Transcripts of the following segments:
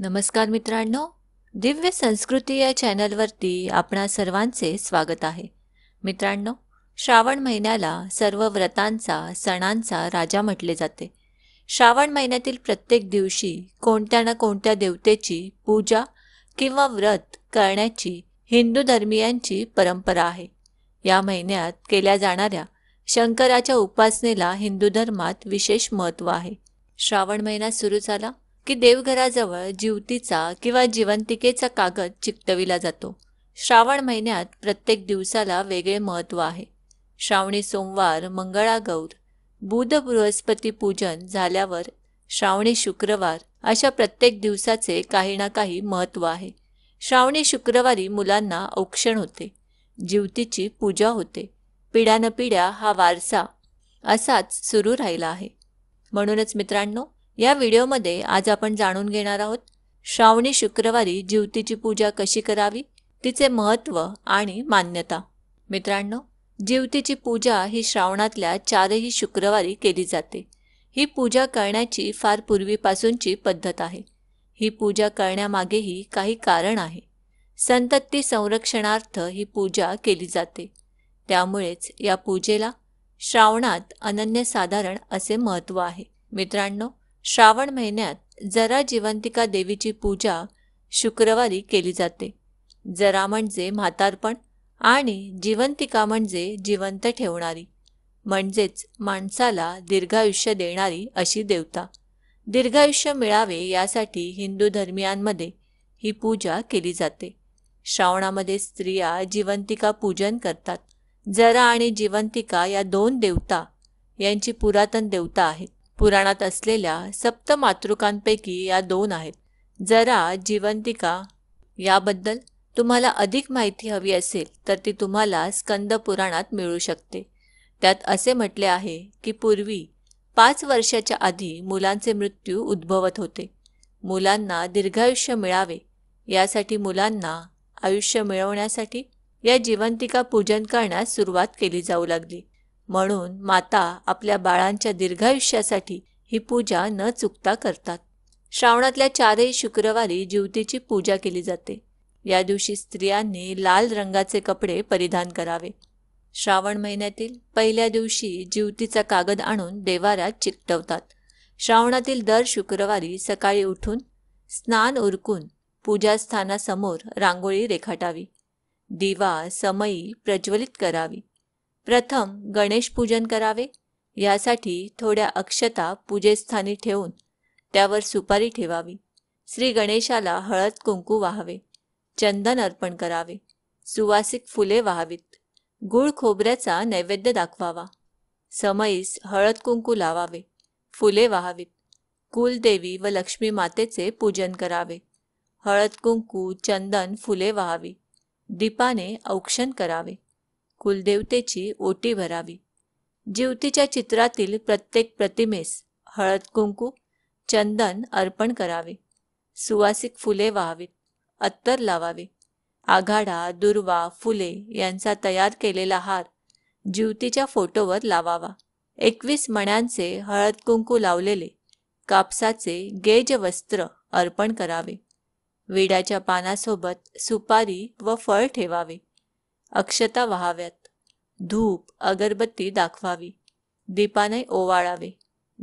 नमस्कार मित्रांनो दिव्य संस्कृती या चॅनलवरती आपणा सर्वांचे स्वागत आहे मित्रांनो श्रावण महिन्याला सर्व व्रतांचा सणांचा राजा म्हटले जाते श्रावण महिन्यातील प्रत्येक दिवशी कोणत्या ना कोणत्या देवतेची पूजा किंवा व्रत करण्याची हिंदू धर्मियांची परंपरा आहे या महिन्यात केल्या जाणाऱ्या शंकराच्या उपासनेला हिंदू धर्मात विशेष महत्त्व आहे श्रावण महिना सुरू झाला की देवघराजवळ जिवतीचा किंवा जिवंतिकेचा कागद चिकटविला जातो श्रावण महिन्यात प्रत्येक दिवसाला वेगळे महत्त्व आहे श्रावणी सोमवार मंगळागौर बुध बृहस्पती पूजन झाल्यावर श्रावणी शुक्रवार अशा प्रत्येक दिवसाचे काही ना काही महत्त्व आहे श्रावणी शुक्रवारी मुलांना औक्षण होते जीवतीची पूजा होते पिढ्यानपिढ्या हा वारसा असाच सुरू राहिला आहे म्हणूनच मित्रांनो या व्हिडिओमध्ये आज आपण जाणून घेणार आहोत श्रावणी शुक्रवारी जीवतीची पूजा कशी करावी तिचे महत्त्व आणि मान्यता मित्रांनो जीवतीची पूजा ही श्रावणातल्या चारही शुक्रवारी केली जाते ही पूजा करण्याची फार पूर्वीपासूनची पद्धत आहे ही पूजा करण्यामागेही काही कारण आहे संतती संरक्षणार्थ ही पूजा केली जाते त्यामुळेच या पूजेला श्रावणात अनन्यसाधारण असे महत्त्व आहे मित्रांनो श्रावण महिन्यात जरा जिवंतिका देवीची पूजा शुक्रवारी केली जाते जरा म्हणजे म्हातारपण आणि जिवंतिका म्हणजे जिवंत ठेवणारी म्हणजेच माणसाला दीर्घायुष्य देणारी अशी देवता दीर्घायुष्य मिळावे यासाठी हिंदू धर्मियांमध्ये ही पूजा केली जाते श्रावणामध्ये स्त्रिया जिवंतिका पूजन करतात जरा आणि जिवंतिका या दोन देवता यांची पुरातन देवता आहेत पुराणात असलेल्या सप्त मातृकांपैकी या दोन आहेत जरा जिवंतिका याबद्दल तुम्हाला अधिक माहिती हवी असेल तर ती तुम्हाला स्कंद पुराणात मिळू शकते त्यात असे म्हटले आहे की पूर्वी पाच वर्षाच्या आधी मुलांचे मृत्यू उद्भवत होते मुलांना दीर्घायुष्य मिळावे यासाठी मुलांना आयुष्य मिळवण्यासाठी या जिवंतिका पूजन करण्यास सुरुवात केली जाऊ लागली म्हणून माता आपल्या बाळांच्या दीर्घायुष्यासाठी ही पूजा न चुकता करतात श्रावणातल्या चारही शुक्रवारी ज्योतीची पूजा केली जाते या दिवशी स्त्रियांनी लाल रंगाचे कपडे परिधान करावे श्रावण महिन्यातील पहिल्या दिवशी जीवतीचा कागद आणून देवाऱ्यात चिकटवतात श्रावणातील दर शुक्रवारी सकाळी उठून स्नान उरकून पूजास्थानासमोर रांगोळी रेखाटावी दिवा समयी प्रज्वलित करावी प्रथम गणेश पूजन करावे यासाठी थोड्या अक्षता पूजेस्थानी ठेवून त्यावर सुपारी ठेवावी श्री गणेशाला हळद कुंकू वाहावे चंदन अर्पण करावे सुवासिक फुले वाहावीत गुळ खोबऱ्याचा नैवेद्य दाखवावा समईस हळद कुंकू लावावे फुले वाहावीत कुलदेवी व लक्ष्मी मातेचे पूजन करावे हळद कुंकू चंदन फुले वाहावी दीपाने औक्षण करावे कुलदेवतेची ओटी भरावी जीवतीच्या चित्रातील प्रत्येक प्रतिमेस हळद कुंकू चंदन अर्पण करावे सुवासिक फुले व्हावीत अत्तर लावावे आघाडा दुर्वा फुले यांचा तयार केलेला हार जीवतीच्या फोटोवर लावावा एकवीस मण्यांचे हळद कुंकू लावलेले कापसाचे गेज वस्त्र अर्पण करावे विड्याच्या पानासोबत सुपारी व फळ ठेवावे अक्षता व्हाव्यात धूप अगरबत्ती दाखवावी दीपाने ओवाळावे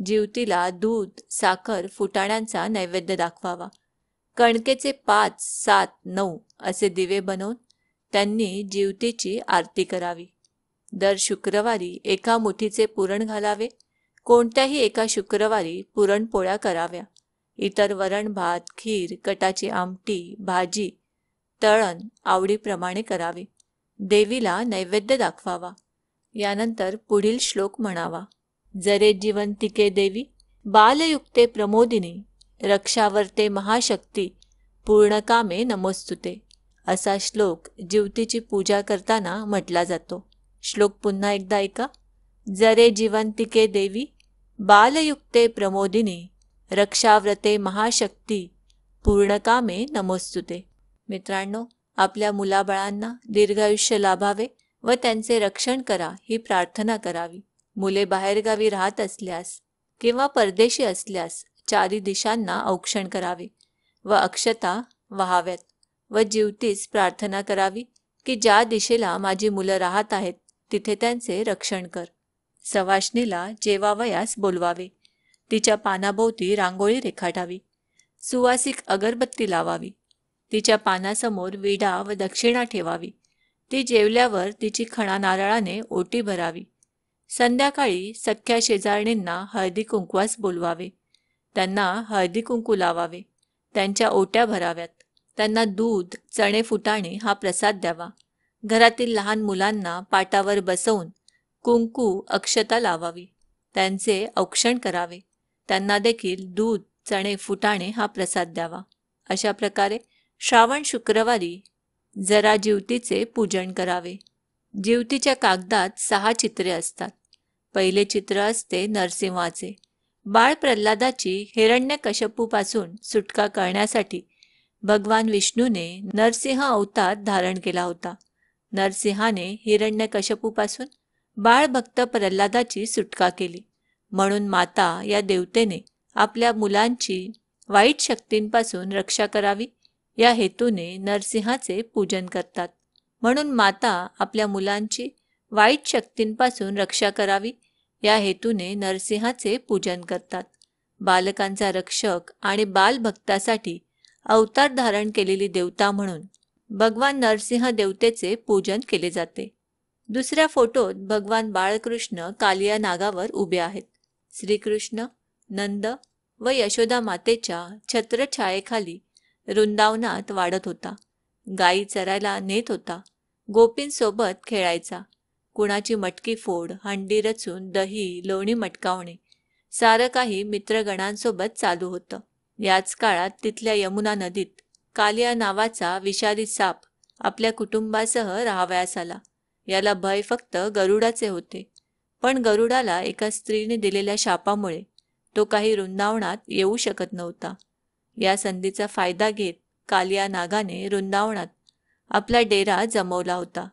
जीवतीला दूध साखर फुटाण्यांचा नैवेद्य दाखवावा कणकेचे पाच सात नऊ असे दिवे बनवून त्यांनी जीवतीची आरती करावी दर शुक्रवारी एका मुठीचे पुरण घालावे कोणत्याही एका शुक्रवारी पुरणपोळ्या कराव्या इतर वरण भात खीर कटाची आमटी भाजी तळण आवडीप्रमाणे करावे देवीला नैवेद्य दाखवावा यानंतर पुढील श्लोक म्हणावा जरे जिवंतिके देवी बालयुक्ते प्रमोदिनी रक्षावर्ते महाशक्ती पूर्णकामे नमोस्तुते असा श्लोक जीवतीची पूजा करताना म्हटला जातो श्लोक पुन्हा एकदा ऐका जरे जिवंतिके देवी बालयुक्ते प्रमोदिनी रक्षाव्रते महाशक्ती पूर्णकामे नमोस्तुते मित्रांनो आपल्या मुलाबाळांना दीर्घायुष्य लाभावे व त्यांचे रक्षण करा ही प्रार्थना करावी मुले बाहेरगावी राहत असल्यास किंवा परदेशी असल्यास चारी दिशांना औक्षण करावे व अक्षता व्हाव्यात व जीवतीस प्रार्थना करावी की ज्या दिशेला माझी मुलं राहत आहेत तिथे त्यांचे रक्षण कर सवाशनीला जेवावयास बोलवावे तिच्या पानाभोवती रांगोळी रेखाटावी सुवासिक अगरबत्ती लावावी तिच्या पानासमोर विडा व दक्षिणा ठेवावी ती जेवल्यावर तिची खणा नारळाने ओटी भरावी संध्याकाळी सख्या शेजारणींना हळदी कुंकवास बोलवावे त्यांना हळदी कुंकू लावावे त्यांच्या ओट्या भराव्यात त्यांना दूध चणे फुटाणे हा प्रसाद द्यावा घरातील लहान मुलांना पाटावर बसवून कुंकू अक्षता लावावी त्यांचे औक्षण करावे त्यांना देखील दूध चणे फुटाणे हा प्रसाद द्यावा अशा प्रकारे श्रावण शुक्रवारी जरा जीवतीचे पूजन करावे जीवतीच्या कागदात सहा चित्रे असतात पहिले चित्र असते नरसिंहाचे बाळ प्रल्हादाची हिरण्यकशपूपासून सुटका करण्यासाठी भगवान विष्णूने नरसिंह अवतार धारण केला होता नरसिंहाने बाळ बाळभक्त प्रल्हादाची सुटका केली म्हणून माता या देवतेने आपल्या मुलांची वाईट शक्तींपासून रक्षा करावी या हेतूने नरसिंहाचे पूजन करतात म्हणून माता आपल्या मुलांची वाईट शक्तींपासून रक्षा करावी या हेतूने नरसिंहाचे पूजन करतात बालकांचा रक्षक आणि बालभक्तासाठी अवतार धारण केलेली देवता म्हणून भगवान नरसिंह देवतेचे पूजन केले जाते दुसऱ्या फोटोत भगवान बाळकृष्ण कालिया नागावर उभे आहेत श्रीकृष्ण नंद व यशोदा मातेच्या छत्रछायेखाली रुंदावनात वाढत होता गाई चरायला नेत होता गोपींसोबत खेळायचा कुणाची मटकी फोड हंडी रचून दही लोणी मटकावणे सारं काही मित्रगणांसोबत चालू होतं याच काळात तिथल्या यमुना नदीत कालिया नावाचा विषारी साप आपल्या कुटुंबासह राहावयास आला याला भय फक्त गरुडाचे होते पण गरुडाला एका स्त्रीने दिलेल्या शापामुळे तो काही रुंदावणात येऊ शकत नव्हता या संधीचा फायदा घेत कालिया नागाने वृंदावनात आपला डेरा जमवला होता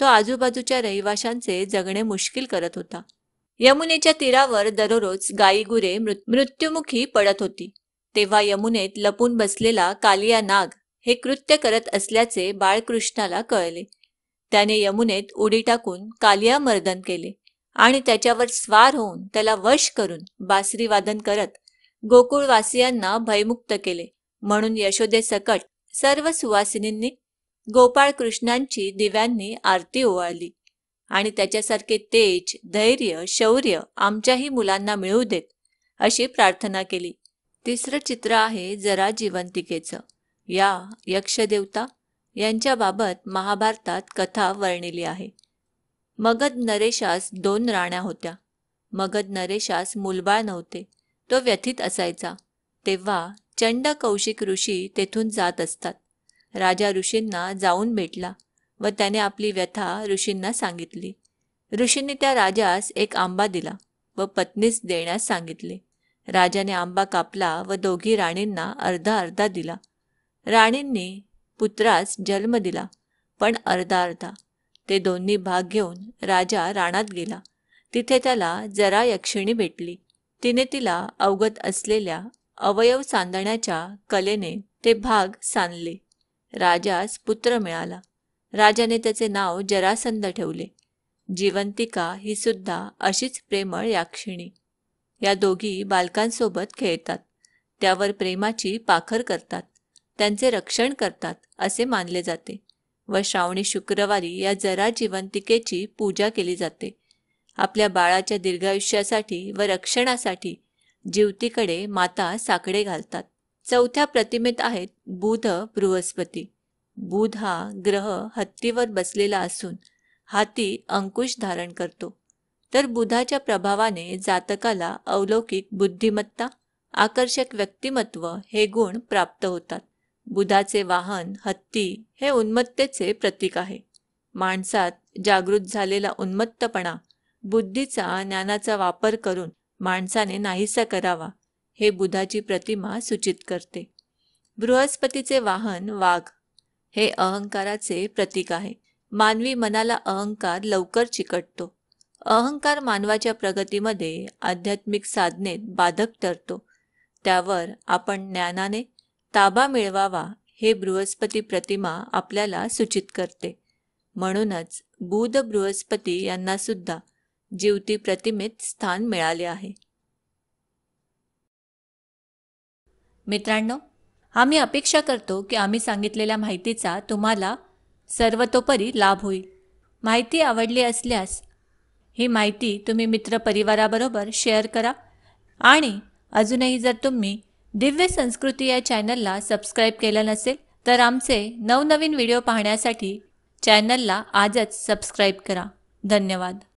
तो आजूबाजूच्या रहिवाशांचे जगणे मुश्किल करत होता यमुनेच्या तीरावर दररोज गायीगुरे गुरे मृत्युमुखी पडत होती तेव्हा यमुनेत लपून बसलेला कालिया नाग हे कृत्य करत असल्याचे बाळकृष्णाला कळले त्याने यमुनेत उडी टाकून कालिया मर्दन केले आणि त्याच्यावर स्वार होऊन त्याला वश करून बासरीवादन करत गोकुळवासियांना भयमुक्त केले म्हणून यशोदे सकट सर्व सुवासिनींनी कृष्णांची दिव्यांनी आरती ओवाळली आणि त्याच्यासारखे तेज धैर्य शौर्य आमच्याही मुलांना मिळू देत अशी प्रार्थना केली तिसरं चित्र आहे जरा जिवंतिकेचं या यक्षदेवता यांच्याबाबत महाभारतात कथा वर्णिली आहे मगध नरेशास दोन राण्या होत्या मगध नरेशास मुलबाळ नव्हते तो व्यथित असायचा तेव्हा चंड कौशिक ऋषी तेथून जात असतात राजा ऋषींना जाऊन भेटला व त्याने आपली व्यथा ऋषींना सांगितली ऋषींनी त्या राजास एक आंबा दिला व पत्नीस देण्यास सांगितले राजाने आंबा कापला व दोघी राणींना अर्धा अर्धा दिला राणींनी पुत्रास जन्म दिला पण अर्धा अर्धा ते दोन्ही भाग घेऊन राजा राणात गेला तिथे त्याला जरा यक्षिणी भेटली तिने तिला अवगत असलेल्या अवयव सांधण्याच्या कलेने ते भाग सांधले राजास पुत्र मिळाला राजाने त्याचे नाव जरासंध ठेवले जिवंतिका ही सुद्धा अशीच प्रेमळ याक्षिणी या दोघी बालकांसोबत खेळतात त्यावर प्रेमाची पाखर करतात त्यांचे रक्षण करतात असे मानले जाते व श्रावणी शुक्रवारी या जरा जिवंतिकेची पूजा केली जाते आपल्या बाळाच्या दीर्घायुष्यासाठी व रक्षणासाठी जीवतीकडे माता साकडे घालतात चौथ्या प्रतिमेत आहेत बुध बृहस्पती बुध हा ग्रह हत्तीवर बसलेला असून हाती अंकुश धारण करतो तर बुधाच्या प्रभावाने जातकाला अवलौकिक बुद्धिमत्ता आकर्षक व्यक्तिमत्व हे गुण प्राप्त होतात बुधाचे वाहन हत्ती हे उन्मत्तेचे प्रतीक आहे माणसात जागृत झालेला उन्मत्तपणा बुद्धीचा ज्ञानाचा वापर करून माणसाने नाहीसा करावा हे बुधाची प्रतिमा सूचित करते बृहस्पतीचे वाहन वाघ हे अहंकाराचे प्रतीक आहे मानवी मनाला अहंकार लवकर चिकटतो अहंकार मानवाच्या प्रगतीमध्ये आध्यात्मिक साधनेत बाधक ठरतो त्यावर आपण ज्ञानाने ताबा मिळवावा हे बृहस्पती प्रतिमा आपल्याला सूचित करते म्हणूनच बुध बृहस्पती यांना सुद्धा जीवती प्रतिमेत स्थान मिळाले आहे मित्रांनो आम्ही अपेक्षा करतो की आम्ही सांगितलेल्या माहितीचा तुम्हाला सर्वतोपरी लाभ होईल माहिती आवडली असल्यास ही माहिती तुम्ही मित्रपरिवाराबरोबर शेअर करा आणि अजूनही जर तुम्ही दिव्य संस्कृती या चॅनलला सबस्क्राईब केलं नसेल तर आमचे नवनवीन व्हिडिओ पाहण्यासाठी चॅनलला आजच सबस्क्राईब करा धन्यवाद